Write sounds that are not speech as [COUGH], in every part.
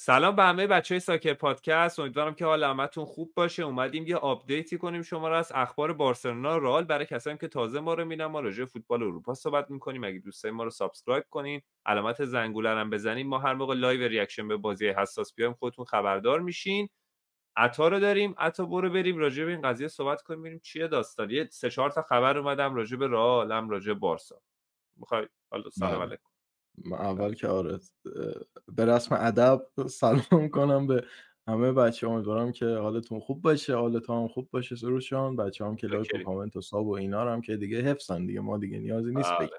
سلام به همه بچه های ساکر پادکست امیدوارم که حال همتون خوب باشه اومدیم یه آپدیتی کنیم شما را از اخبار بارسلونا رال برای کسایی که تازه ما رو میبینن ما راجع فوتبال اروپا صحبت میکنیم اگه دوستای ما رو سابسکرایب کنین علامت زنگوله هم بزنین ما هر موقع لایو ریاکشن به بازی حساس بیایم خودتون خبردار میشین عطا رو داریم عطا برو بریم راجع به این قضیه صحبت کنیم ببینیم چیه داستان یه سه چهار تا خبر اومدم راجع به رالم هم راجع بارسا میخوای حالا سلام بله. علیکم اول که آره به رسم ادب سلام کنم به همه بچه امیدوارم که حالتون خوب باشه حالت هم خوب باشه سروشان بچه هم که لایک و کامنت و ساب و اینا هم که دیگه حفظن دیگه ما دیگه نیازی نیست آره. بگیم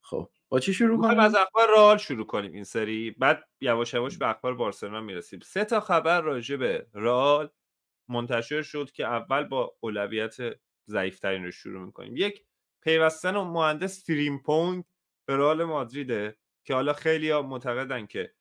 خب با چی شروع کنیم از اخبار رال شروع کنیم این سری بعد یواش یواش به اخبار بارسلونا میرسیم سه تا خبر راجع به رال منتشر شد که اول با اولویت ضعیفترین رو شروع میکنیم یک پیوستن و مهندس تریمپونگ به مادریده که حالا خیلی ها معتقدن که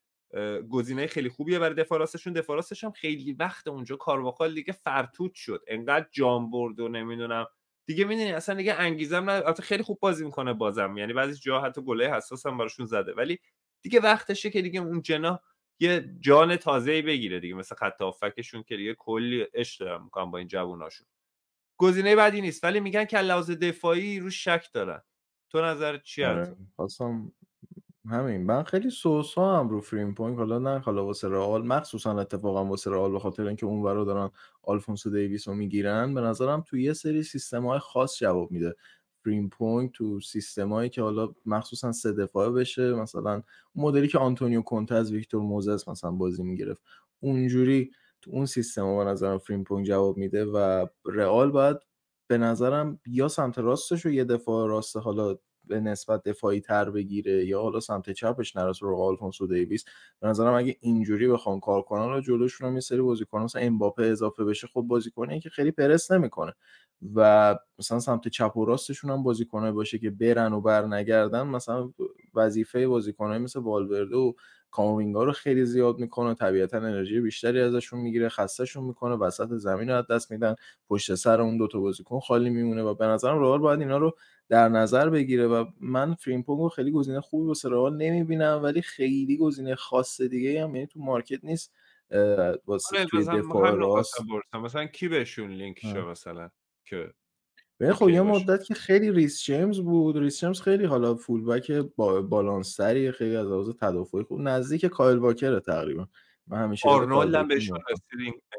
گزینه خیلی خوبیه برای راستشون راستش هم خیلی وقت اونجا کارواخال دیگه فرتوت شد انقدر جام برد و نمیدونم دیگه میدونی اصلا دیگه انگیزم نه خیلی خوب بازی میکنه بازم یعنی بعضی جا حتی گله حساس هم براشون زده ولی دیگه وقتشه که دیگه اون جناح یه جان تازه بگیره دیگه مثل خط افکشون که دیگه کلی اش با این جووناشون گزینه بعدی نیست ولی میگن که لحاظ دفاعی رو شک دارن تو نظر چی هست؟ آره. خواستم همین من خیلی سوسا هم رو فریم پوینت حالا نه حالا واسه رئال مخصوصا اتفاقا واسه رئال به خاطر اینکه اون دارن آلفونسو دیویس رو میگیرن به نظرم تو یه سری سیستم های خاص جواب میده فریم پوینت تو هایی که حالا مخصوصا سه دفاعه بشه مثلا مدلی که آنتونیو کونته از ویکتور موزس مثلا بازی میگرفت اونجوری تو اون سیستم به نظرم پوینت جواب میده و رئال باید به نظرم یا سمت راستش رو یه دفاع راست حالا به نسبت دفاعی تر بگیره یا حالا سمت چپش نرس رو آلفونسو دیویس به نظرم اگه اینجوری بخوام کنه رو جلوشون هم یه سری بازیکن مثلا امباپه اضافه بشه خب بازیکنه که خیلی پرس نمیکنه و مثلا سمت چپ و راستشون هم بازیکنه باشه که برن و بر نگردن مثلا وظیفه بازیکنه مثل والورده و کاموینگا رو خیلی زیاد میکنه طبیعتا انرژی بیشتری ازشون میگیره خستهشون میکنه وسط زمین رو از دست میدن پشت سر اون دوتا بازیکن خالی میمونه و به نظرم رئال باید اینا رو در نظر بگیره و من فریمپونگ رو خیلی گزینه خوبی واسه رئال نمیبینم ولی خیلی گزینه خاص دیگه هم یعنی تو مارکت نیست واسه آره توی دفاع راست مثلا کی بهشون لینک شه مثلا که ببین خب یه مدت که خیلی ریس جیمز بود ریس جیمز خیلی حالا فول بک با بالانستری خیلی از لحاظ تدافعی خوب نزدیک کایل واکر تقریبا من همیشه آرنولد هم بهشون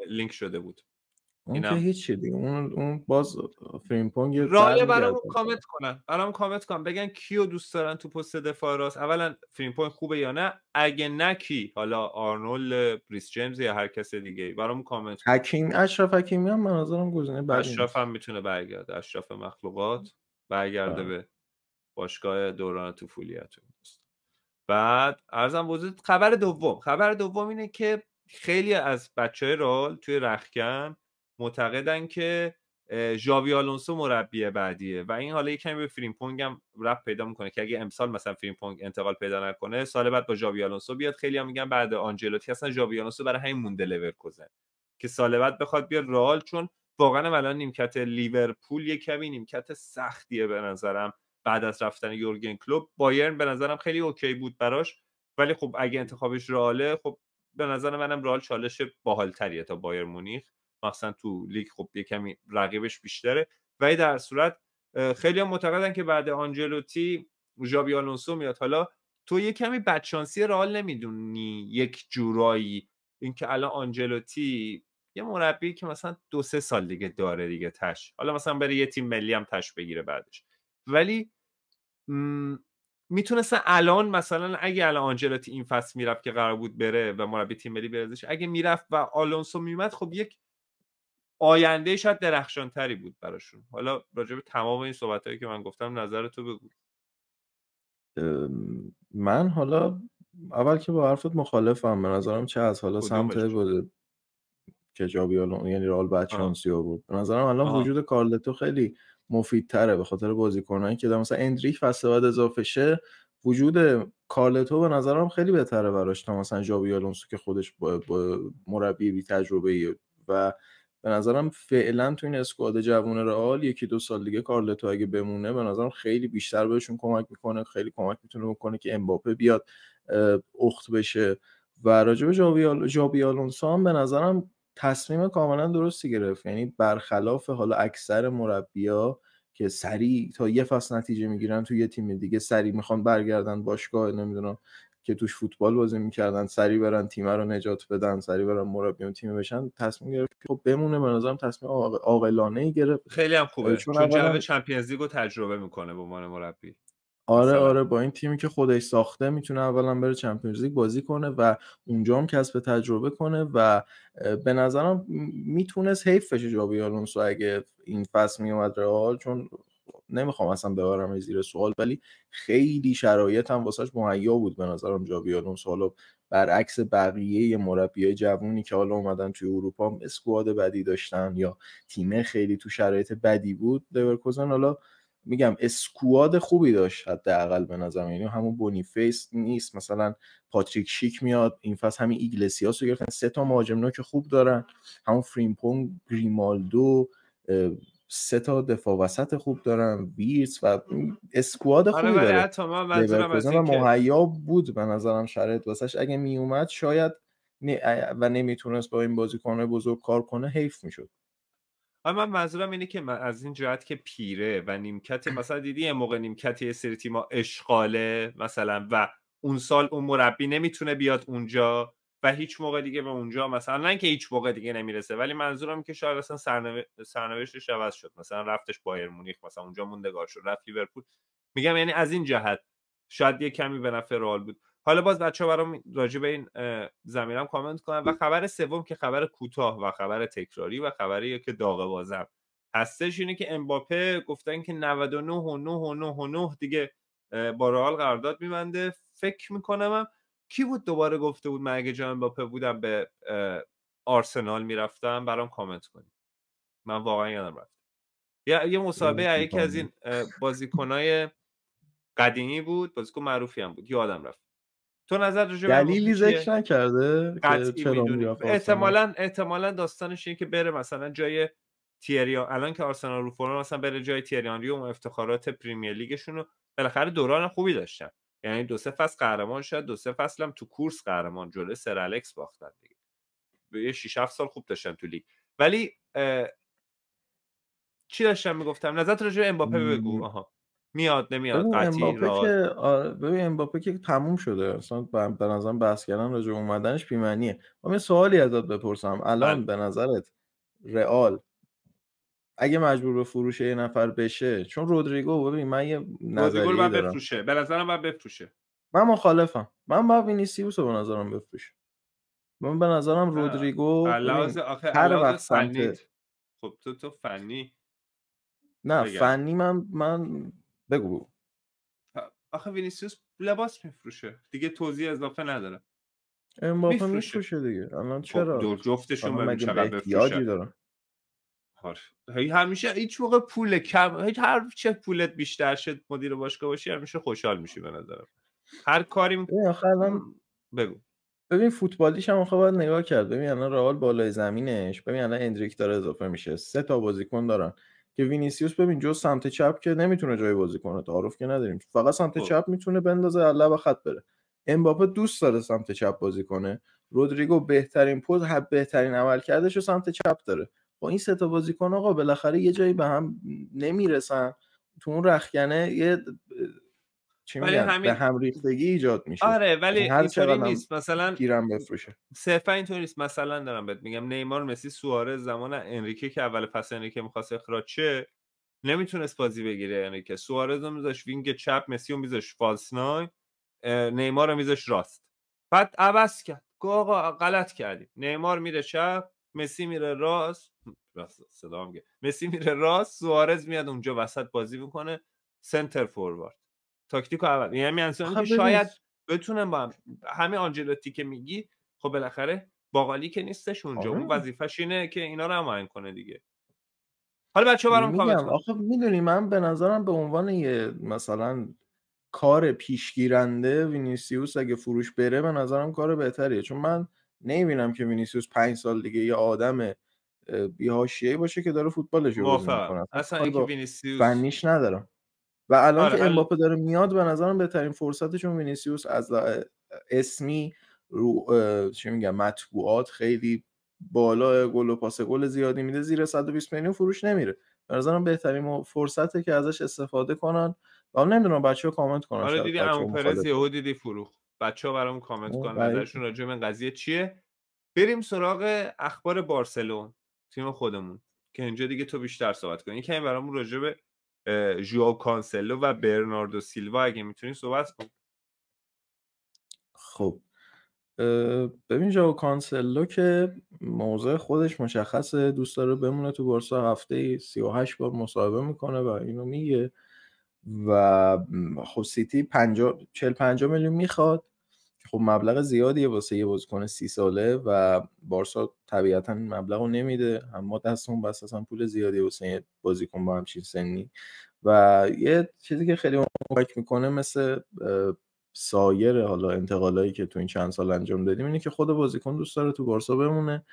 لینک شده بود اون که هیچی دیگه اون اون باز پونگ رایا برام کامنت کنن برام کامنت کن بگن کیو دوست دارن تو پست دفاع راست اولا پونگ خوبه یا نه اگه نه کی حالا آرنول بریس جیمز یا هر کس دیگه برام کامنت کن. حکیم اشرف حکیمی هم به نظرم گزینه بعدی اشرف هم میتونه برگرده اشرف مخلوقات برگرده بله. به باشگاه دوران طفولیتون بعد ارزم وجود خبر دوم خبر دوم اینه که خیلی از بچه های رال توی رخکن معتقدن که ژاوی آلونسو مربی بعدیه و این حالا یکم به پونگ هم رب پیدا میکنه که اگه امسال مثلا فریمپونگ انتقال پیدا نکنه سال بعد با ژاوی آلونسو بیاد خیلی هم میگن بعد آنجلوتی اصلا ژاوی آلونسو برای همین مونده لورکوزن که سال بعد بخواد بیاد رئال چون واقعا الان نیمکت لیورپول یه کمی نیمکت سختیه به نظرم بعد از رفتن یورگن کلوب بایرن به نظرم خیلی اوکی بود براش ولی خب اگه انتخابش رئاله خب به نظر منم رئال چالش باحالتریه تا بایر مونیخ مثلا تو لیگ خب یه کمی رقیبش بیشتره ولی در صورت خیلی هم معتقدن که بعد آنجلوتی ژابی آلونسو میاد حالا تو یه کمی بدشانسی رئال نمیدونی یک جورایی اینکه الان آنجلوتی یه مربی که مثلا دو سه سال دیگه داره دیگه تش حالا مثلا بره یه تیم ملی هم تش بگیره بعدش ولی م... میتونستن الان مثلا اگه الان آنجلوتی این فصل میرفت که قرار بود بره و مربی تیم ملی برزش اگه میرفت و آلونسو میومد خب یک آینده شاید درخشانتری بود براشون حالا راجع به تمام این صحبت هایی که من گفتم نظر تو بگو من حالا اول که با حرفت مخالفم به نظرم چه از حالا سمت بوده که جابی یعنی رال ها بود به نظرم الان وجود کارلتو خیلی مفیدتره به خاطر بازیکنایی که مثلا اندریک فصل بعد اضافه شه وجود کارلتو به نظرم خیلی بهتره براش تا مثلا جابی که خودش با, با مربی بی تجربه و به نظرم فعلا تو این اسکواد جوون رئال یکی دو سال دیگه کارلتو اگه بمونه به نظرم خیلی بیشتر بهشون کمک میکنه خیلی کمک میتونه بکنه که امباپه بیاد اخت بشه و راجب هم به نظرم تصمیم کاملا درستی گرفت یعنی برخلاف حالا اکثر مربیا که سریع تا یه فصل نتیجه میگیرن تو یه تیم دیگه سریع میخوان برگردن باشگاه نمیدونم که توش فوتبال بازی میکردن سری برن تیم رو نجات بدن سری برن مربی اون تیم بشن تصمیم گرفت خب بمونه به نظرم تصمیم عاقلانه ای گرفت خیلی هم خوبه چون, چون چمپیونز لیگو تجربه میکنه به عنوان مربی آره آره با این تیمی که خودش ساخته میتونه اولا بره چمپیونز لیگ بازی کنه و اونجا هم کسب تجربه کنه و به نظرم میتونست حیف بشه جابی آلونسو اگه این فصل میومد رئال چون نمیخوام اصلا ببرم زیر سوال ولی خیلی شرایط هم واسهش مهیا بود به نظرم جاویالونس سوالو برعکس بقیه مربیای جوونی که حالا اومدن توی اروپا اسکواد بدی داشتن یا تیمه خیلی تو شرایط بدی بود لورکوزن حالا میگم اسکواد خوبی داشت حداقل به نظرم یعنی همون بونیفیس نیست مثلا پاتریک شیک میاد این فصل همین ایگلسیاس رو گرفتن سه تا مهاجم که خوب دارن همون فریمپون گریمالدو سه تا دفاع وسط خوب دارن ویرس و اسکواد آره، خوبی داره مهیا بود به نظرم شرط واسش اگه میومد شاید و نمیتونست با این بازیکن بزرگ کار کنه حیف میشد آره من منظورم اینه که من از این جهت که پیره و نیمکت مثلا دیدی یه موقع نیمکت یه سری تیما اشغاله مثلا و اون سال اون مربی نمیتونه بیاد اونجا و هیچ موقع دیگه به اونجا مثلا نه که هیچ موقع دیگه نمیرسه ولی منظورم که شاید اصلا سرنو... سرنوشتش عوض شد مثلا رفتش بایر مونیخ مثلا اونجا موندگار شد رفت لیورپول میگم یعنی از این جهت شاید یه کمی به نفع رئال بود حالا باز بچه برام راجع به این زمینم کامنت کنم و خبر سوم که خبر کوتاه و خبر تکراری و خبری که داغ بازم هستش اینه که امباپه گفتن که 99 و 9 و 9 دیگه با رئال قرارداد می‌بنده فکر میکنم کی بود دوباره گفته بود من اگه جان باپه بودم به آرسنال میرفتم برام کامنت کنیم من واقعا یادم رفت یه یه مسابقه یکی از این بازیکنای قدیمی بود بازیکن معروفی هم بود یادم رفت تو نظر راجع دلیلی ذکر نکرده که احتمالا داستانش اینه که بره مثلا جای تیری الان که آرسنال رو فرم مثلا بره جای تیری اون افتخارات پریمیر لیگشون رو بالاخره دوران خوبی داشتن یعنی دو سه فصل قهرمان شد دو سه فصل هم تو کورس قهرمان جلوی سر الکس باختن دیگه یه 6 7 سال خوب داشتن تو لیگ ولی اه... چی داشتم میگفتم نظرت راجع به امباپه بگو آها میاد نمیاد قطعی امباپه که ببین امباپه که تموم شده اصلا به نظرم بحث کردن راجع اومدنش بی‌معنیه من سوالی ازت بپرسم الان بله. به نظرت رئال اگه مجبور به فروش یه نفر بشه چون رودریگو ببین من یه نظری دارم بفروشه به نظرم باید بفروشه من مخالفم من باید وینیسیوس رو به نظرم بفروشه من به نظرم رودریگو هر وقت سمت خب تو تو فنی نه فنی من من بگو خب، آخه وینیسیوس لباس میفروشه دیگه توضیح اضافه نداره امباپه میفروشه دیگه الان خب، چرا جفتشون به چقدر بفروشه هی همیشه هیچ موقع پول کم هیچ هر چه پولت بیشتر شد مدیر باشگاه باشی همیشه خوشحال میشی به نظرم هر کاری م... بگو ببین فوتبالیش هم خب باید نگاه کرد ببین الان رئال بالای زمینش ببین الان اندریک داره اضافه میشه سه تا بازیکن دارن که وینیسیوس ببین جو سمت چپ که نمیتونه جای بازیکن تعارف که نداریم فقط سمت خب. چپ میتونه بندازه الله و خط بره امباپه دوست داره سمت چپ بازی کنه رودریگو بهترین پوز بهترین عمل کردش و سمت چپ داره با این سه تا بازیکن آقا بالاخره یه جایی به هم نمیرسن تو اون رخکنه یه چی همین... به هم ریختگی ایجاد میشه آره ولی یعنی اینطوری نیست مثلا گیرم بفروشه صرفا اینطوری نیست مثلا دارم بهت میگم نیمار مسی سواره زمان انریکه که اول پس انریکه میخواست اخراج شه نمیتونست بازی بگیره انریکه سوارز رو میذاش وینگ چپ مسی رو میذاش فالس نای نیمار رو میذاش راست بعد عوض کرد آقا غلط کردیم نیمار میره چپ مسی میره راست صدا میگه مسی میره راست سوارز میاد اونجا وسط بازی میکنه سنتر فوروارد تاکتیک اول یعنی که شاید بتونم با هم آنجلوتی که میگی خب بالاخره باقالی که نیستش اونجا آره. اون وظیفش اینه که اینا رو هم کنه دیگه حالا بچه برام کامنت آخه میدونی من به نظرم به عنوان یه مثلا کار پیشگیرنده وینیسیوس اگه فروش بره به نظرم کار بهتریه چون من نمیبینم که وینیسیوس پنج سال دیگه یه آدم بیهاشیه باشه که داره فوتبالش رو بازی میکنه اصلا اینکه فنیش ندارم و الان آره که امباپه داره میاد به نظرم بهترین فرصتشون وینیسیوس از اسمی رو چی میگم مطبوعات خیلی بالا گل و پاس گل زیادی میده زیر 120 میلیون فروش نمیره به نظرم بهترین فرصته که ازش استفاده کنن و نمیدونم بچه‌ها کامنت کنن آره دیدی دیدی بچه ها برامون کامنت کن نظرشون راجع به قضیه چیه بریم سراغ اخبار بارسلون تیم خودمون که اینجا دیگه تو بیشتر صحبت کنی این برامون راجع به ژواو کانسلو و برناردو سیلوا اگه میتونی صحبت کن خب ببین ژائو کانسلو که موضع خودش مشخصه دوست داره بمونه تو بارسا هفته 38 بار مصاحبه میکنه و اینو میگه و خب سیتی 50 45 میلیون میخواد خب مبلغ زیادیه واسه یه بازیکن سی ساله و بارسا طبیعتا مبلغ رو نمیده اما دستمون بس اصلا پول زیادی واسه یه بازیکن با همچین سنی و یه چیزی که خیلی فکر میکنه مثل سایر حالا انتقالایی که تو این چند سال انجام دادیم اینه که خود بازیکن دوست داره تو بارسا بمونه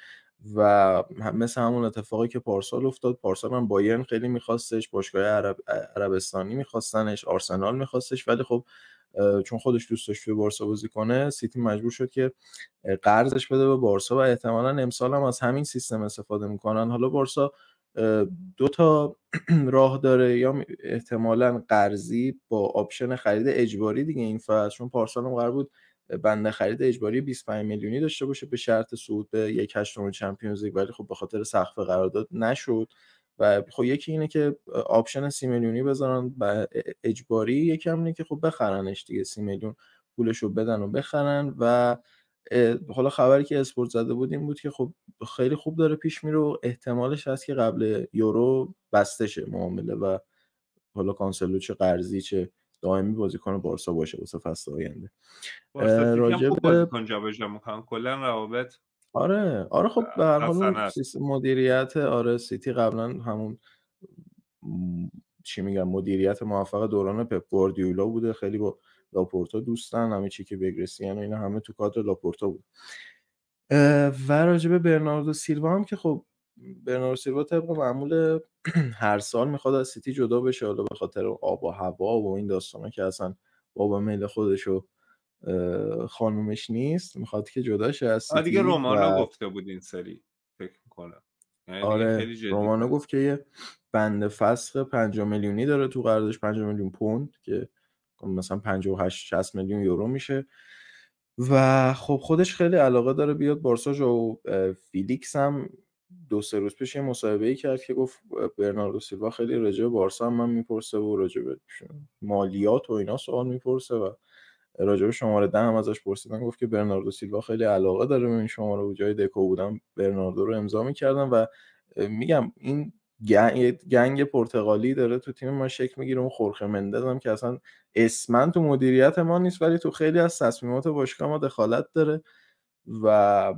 و مثل همون اتفاقی که پارسال افتاد پارسال هم بایرن خیلی میخواستش باشگاه عرب، عربستانی میخواستنش آرسنال میخواستش ولی خب چون خودش دوست داشت توی بارسا بازی کنه سیتی مجبور شد که قرضش بده به بارسا و احتمالا امسال هم از همین سیستم استفاده میکنن حالا بارسا دو تا [CLEARS THROAT] راه داره یا احتمالا قرضی با آپشن خرید اجباری دیگه این فصل چون پارسال هم قرار بود بنده خرید اجباری 25 میلیونی داشته باشه به شرط صعود به یک هشتم چمپیونز ولی خب به خاطر سقف قرارداد نشد و خب یکی اینه که آپشن سی میلیونی بذارن و اجباری یکی هم اینه که خب بخرنش دیگه سی میلیون پولش رو بدن و بخرن و حالا خبری که اسپورت زده بود این بود که خب خیلی خوب داره پیش میره و احتمالش هست که قبل یورو بسته شه معامله و حالا کانسلو چه قرضی چه دائمی بازیکن بارسا باشه واسه فصل آینده راجع به کلا روابط آره آره خب به هر حال مدیریت آره سیتی قبلا همون چی میگم مدیریت موفق دوران پپ گواردیولا بوده خیلی با لاپورتا دوستن همه چی که بگرسین و اینا همه تو کادر لاپورتا بود و راجبه برناردو سیلوا هم که خب برناردو سیلوا طبق معمول [CLEARS THROAT] هر سال میخواد از سیتی جدا بشه حالا به خاطر آب و هوا و این داستانا که اصلا بابا میل خودشو خانومش نیست میخواد که جدا شه از دیگه رومانو و... گفته بود این سری فکر میکنم یعنی آره رومانو گفت که یه بند فسخ 5 میلیونی داره تو قراردادش 5 میلیون پوند که مثلا 58 60 میلیون یورو میشه و خب خودش خیلی علاقه داره بیاد بارسا جو فیلیکس هم دو سه روز پیش یه مصاحبه ای کرد که گفت برناردو سیلوا خیلی راجع بارسا هم من میپرسه و راجع مالیات و اینا سوال میپرسه و راجع شماره ده هم ازش پرسیدن گفت که برناردو سیلوا خیلی علاقه داره به این شماره و جای دکو بودم برناردو رو امضا میکردم و میگم این گنگ, پرتغالی داره تو تیم ما شکل میگیره اون خورخه مندز که اصلا اسمن تو مدیریت ما نیست ولی تو خیلی از تصمیمات باشگاه ما دخالت داره و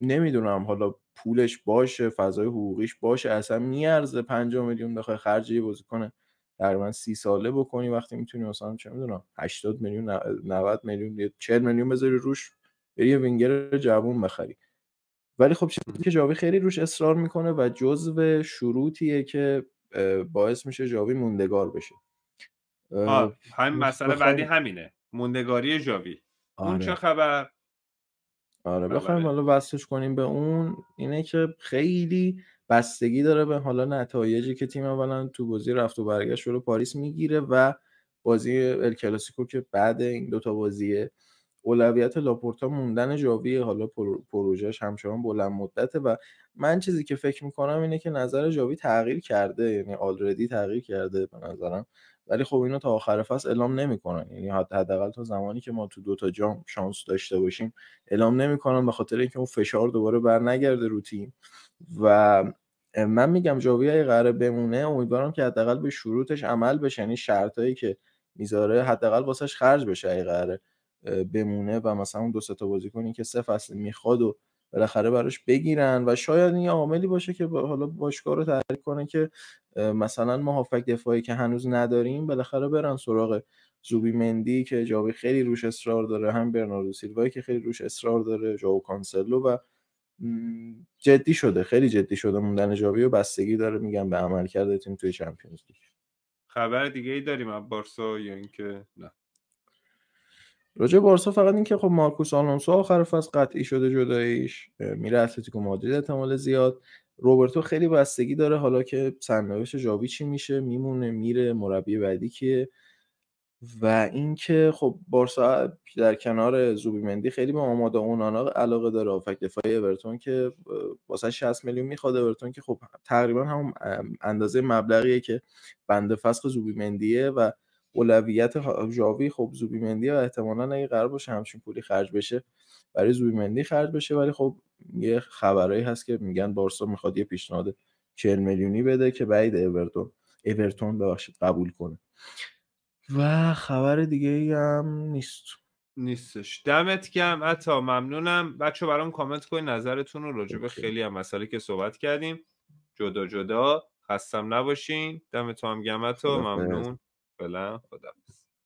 نمیدونم حالا پولش باشه فضای حقوقیش باشه اصلا میارزه 5 میلیون بخوای خرج یه بازیکن تقریبا سی ساله بکنی وقتی میتونی مثلا چه میدونم 80 میلیون 90 میلیون 40 میلیون بذاری روش بری وینگر جوون بخری ولی خب چیزی که جاوی خیلی روش اصرار میکنه و جزو شروطیه که باعث میشه جاوی موندگار بشه همین خب، مسئله بعدی همینه موندگاری جاوی اون آره. چه خبر آره بخوایم بله. حالا وصلش کنیم به اون اینه که خیلی بستگی داره به حالا نتایجی که تیم اولا تو بازی رفت و برگشت رو پاریس میگیره و بازی الکلاسیکو که بعد این دوتا بازیه اولویت لاپورتا موندن جاوی حالا پروژهش همچنان بلند مدته و من چیزی که فکر میکنم اینه که نظر جاوی تغییر کرده یعنی آلردی تغییر کرده به نظرم ولی خب اینو تا آخر فصل اعلام نمیکنن یعنی حداقل تا زمانی که ما تو دو تا جام شانس داشته باشیم اعلام نمیکنن به خاطر اینکه اون فشار دوباره برنگرده رو تیم و من میگم جاوی های قراره بمونه امیدوارم که حداقل به شروطش عمل بشه یعنی شرطایی که میذاره حداقل واسش خرج بشه ای قراره بمونه و مثلا اون دو تا بازیکنی که سه فصل میخواد و بالاخره براش بگیرن و شاید این عاملی باشه که حالا باشگاه رو تحریک کنه که مثلا ما دفاعی که هنوز نداریم بالاخره برن سراغ زوبی مندی که جاوی خیلی روش اصرار داره هم برناردو سیلوا که خیلی روش اصرار داره جاو کانسلو و جدی شده خیلی جدی شده موندن جاوی و بستگی داره میگم به عمل کرده تیم توی چمپیونز لیگ خبر دیگه ای داریم از بارسا یا اینکه نه راجع بارسا فقط اینکه خب مارکوس آلونسو آخر فصل قطعی شده جداییش میره اتلتیکو مادرید احتمال زیاد روبرتو خیلی بستگی داره حالا که سرنوشت جاوی چی میشه میمونه میره مربی بعدی که و اینکه خب بارسا در کنار زوبیمندی خیلی به آماده اونانا علاقه داره فکر دفاعی اورتون که واسه 60 میلیون میخواد اورتون که خب تقریبا هم اندازه مبلغیه که بنده فسخ مندیه و اولویت جاوی خب زوبیمندی و احتمالا اگه قرار باشه همچین پولی خرج بشه برای زوبیمندی خرج بشه ولی خب یه خبرایی هست که میگن بارسا میخواد یه پیشنهاد 40 میلیونی بده که بعید اورتون اورتون ببخشید قبول کنه و خبر دیگه ای هم نیست نیستش دمت گرم عطا ممنونم بچه برام کامنت کنید نظرتون رو به خیلی هم مسئله که صحبت کردیم جدا جدا خستم نباشین دمت هم عطا ممنون فعلا خداحافظ